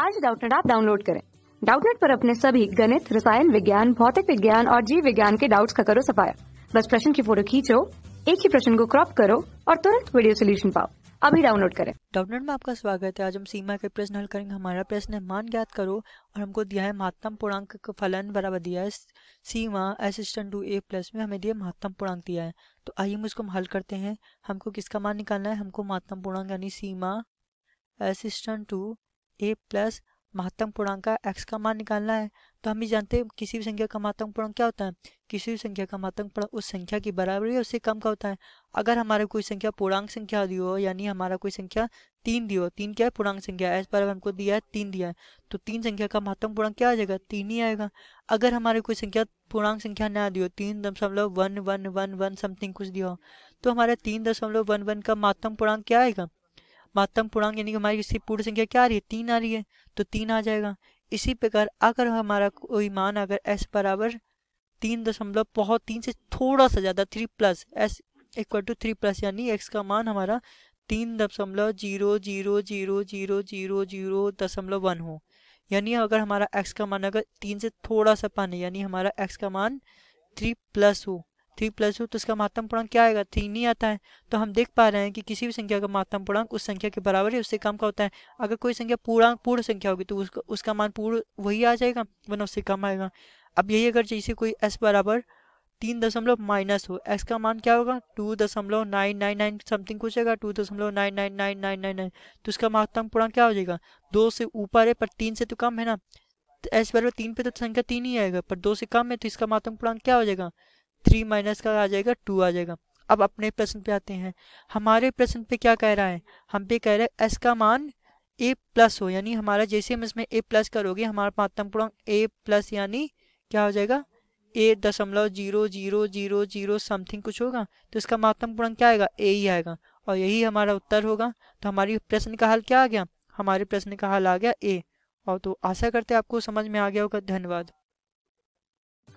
आज डाउटनेट आप डाउनलोड करें डाउटनेट पर अपने सभी गणित रसायन विज्ञान भौतिक विज्ञान और जीव विज्ञान के डाउट्स का करो सफाया बस प्रश्न की फोटो खींचो एक ही प्रश्न को क्रॉप करो और तुरंत वीडियो सोल्यूशन पाओ अभी डाउनलोड करें डाउटनेट में आपका स्वागत है आज हम सीमा के प्रश्न हल करेंगे हमारा प्रश्न है मान ज्ञात करो और हमको दिया है महत्तम पूर्णांक का फलन बराबर दिया है सीमा असिस्टेंट टू ए प्लस में हमें दिया महत्तम पूर्णांक दिया है तो आइए हम उसको हल करते हैं हमको किसका मान निकालना है हमको महत्तम पूर्णांक यानी सीमा असिस्टेंट टू ए प्लस महत्तम पूर्णांक का एक्स का मान निकालना है तो हम भी जानते हैं किसी भी संख्या का महत्तम पूर्णांक क्या होता है किसी भी संख्या का महत्तम पूर्णांक उस संख्या की बराबरी या उससे कम का होता है अगर हमारा कोई संख्या पूर्णांक संख्या दी हो यानी हमारा कोई संख्या तीन दी हो तीन क्या है पूर्णांक संख्या है इस बार हमको दिया है तीन दिया है तो तीन संख्या का महत्तम पूर्णांक क्या आ जाएगा तीन ही आएगा अगर हमारी कोई संख्या पूर्णांक संख्या ना दी हो तीन दशमलव one one one one something कुछ दिया हो तो हमारा तीन दशमलव वन वन का महत्तम पूर्णांक क्या आएगा मातम पूर्णांक यानी कि हमारी किसी पूर्ण संख्या क्या आ रही है तीन आ रही है तो तीन आ जाएगा इसी प्रकार अगर हमारा कोई मान अगर एस बराबर तीन दशमलव बहुत तीन से थोड़ा सा ज़्यादा three plus x equal to three plus यानी एक्स का मान हमारा तीन दशमलव zero zero zero zero zero zero दशमलव वन हो यानी अगर हमारा एक्स का मान अगर तीन से थोड़ा सा पानी यानी हमारा एक्स का मान थ्री प्लस हो थ्री प्लस हो तो इसका महत्तम पूर्णांक क्या आएगा थ्री नहीं आता है तो हम देख पा रहे हैं कि किसी भी संख्या का महत्तम पूर्णांक उस संख्या के बराबर है उससे कम का होता है अगर कोई संख्या पूर्णांक पूर्ण संख्या होगी तो उसका उसका मान पूर्ण वही आ जाएगा वन उससे कम आएगा अब यही अगर जैसे कोई एस बराबर तीन दशमलव माइनस हो एक्स का मान क्या होगा टू दशमलव नाइन नाइन नाइन समथिंग कुछ होगा टू दशमलव nine nine nine nine nine nine तो उसका महत्तम पूर्णांक क्या हो जाएगा दो से ऊपर है पर तीन से तो कम है ना तो एस बराबर तीन पे तो संख्या तीन ही आएगा पर दो से कम है तो इसका महत्तम पूर्णांक क्या हो जाएगा थ्री माइनस का आ जाएगा टू आ जाएगा अब अपने प्रश्न पे आते हैं हमारे प्रश्न पे क्या कह रहा है हम पे कह रहे हैं एस का मान ए प्लस हो यानी हमारा जैसे हम इसमें ए प्लस करोगे हमारा मातम पूर्ण ए प्लस यानी क्या हो जाएगा ए दशमलव zero zero zero zero something कुछ होगा तो इसका मातम पूर्ण क्या आएगा ए ही आएगा और यही हमारा उत्तर होगा तो हमारी प्रश्न का हल क्या आ गया हमारे प्रश्न का हल आ गया ए और तो आशा करते आपको समझ में आ गया होगा धन्यवाद